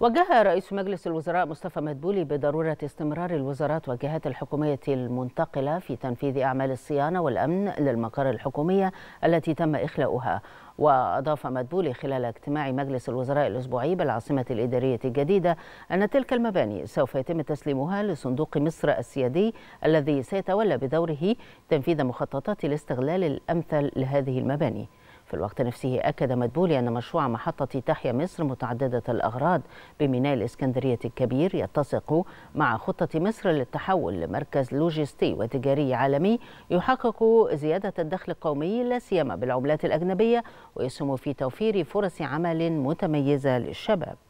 وجه رئيس مجلس الوزراء مصطفى مدبولي بضرورة استمرار الوزارات والجهات الحكومية المنتقلة في تنفيذ أعمال الصيانة والأمن للمقر الحكومية التي تم إخلاؤها وأضاف مدبولي خلال اجتماع مجلس الوزراء الأسبوعي بالعاصمة الإدارية الجديدة أن تلك المباني سوف يتم تسليمها لصندوق مصر السيادي الذي سيتولى بدوره تنفيذ مخططات الاستغلال الأمثل لهذه المباني في الوقت نفسه أكد مدبولي أن مشروع محطة تحيا مصر متعددة الأغراض بميناء الإسكندرية الكبير يتسق مع خطة مصر للتحول لمركز لوجستي وتجاري عالمي يحقق زيادة الدخل القومي لا سيما بالعملات الأجنبية ويسهم في توفير فرص عمل متميزة للشباب